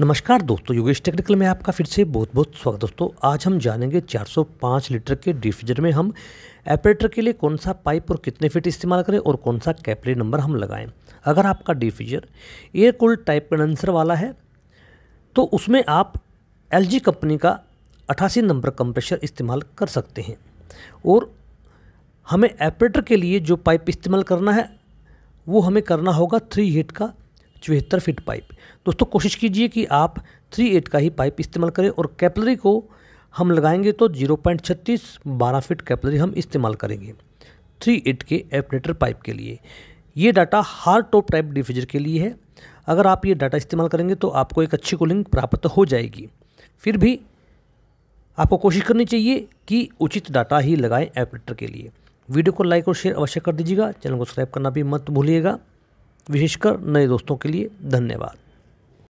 नमस्कार दोस्तों योगेश टेक्निकल में आपका फिर से बहुत बहुत स्वागत दोस्तों आज हम जानेंगे 405 लीटर के डिफ्रिजर में हम एपरेटर के लिए कौन सा पाइप और कितने फीट इस्तेमाल करें और कौन सा कैपले नंबर हम लगाएं अगर आपका deep freezer air cool type condenser वाला है तो उसमें आप एल कंपनी का अठासी नंबर कंप्रेशर इस्तेमाल कर सकते हैं और हमें एपरेटर के लिए जो पाइप इस्तेमाल करना है वो हमें करना होगा थ्री हीट का चौहत्तर फिट पाइप दोस्तों कोशिश कीजिए कि आप थ्री एट का ही पाइप इस्तेमाल करें और कैपलरी को हम लगाएंगे तो जीरो पॉइंट छत्तीस बारह फिट कैपलरी हम इस्तेमाल करेंगे थ्री एट के एपरेटर पाइप के लिए ये data hard top type diffuser के लिए है अगर आप ये डाटा इस्तेमाल करेंगे तो आपको एक अच्छी कूलिंग प्राप्त हो जाएगी फिर भी आपको कोशिश करनी चाहिए कि उचित डाटा ही लगाएं एपरेटर के लिए वीडियो को लाइक और शेयर अवश्य कर दीजिएगा चैनल को सब्सक्राइब करना भी मत भूलिएगा विशेषकर नए दोस्तों के लिए धन्यवाद